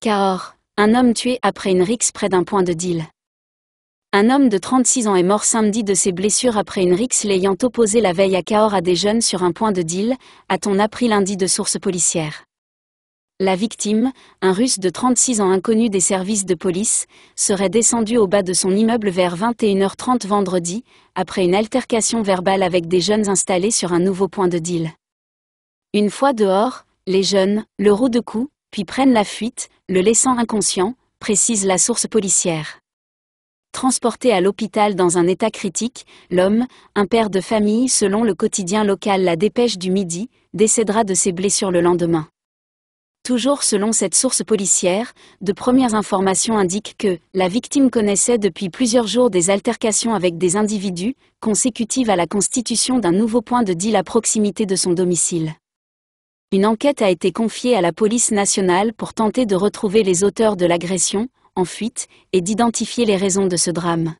Cahors, un homme tué après une rixe près d'un point de deal. Un homme de 36 ans est mort samedi de ses blessures après une rixe l'ayant opposé la veille à Cahors à des jeunes sur un point de deal, a-t-on appris lundi de sources policières. La victime, un russe de 36 ans inconnu des services de police, serait descendu au bas de son immeuble vers 21h30 vendredi, après une altercation verbale avec des jeunes installés sur un nouveau point de deal. Une fois dehors, les jeunes, le roue de cou, puis prennent la fuite, le laissant inconscient, précise la source policière. Transporté à l'hôpital dans un état critique, l'homme, un père de famille selon le quotidien local La Dépêche du Midi, décédera de ses blessures le lendemain. Toujours selon cette source policière, de premières informations indiquent que la victime connaissait depuis plusieurs jours des altercations avec des individus, consécutives à la constitution d'un nouveau point de deal à proximité de son domicile. Une enquête a été confiée à la police nationale pour tenter de retrouver les auteurs de l'agression, en fuite, et d'identifier les raisons de ce drame.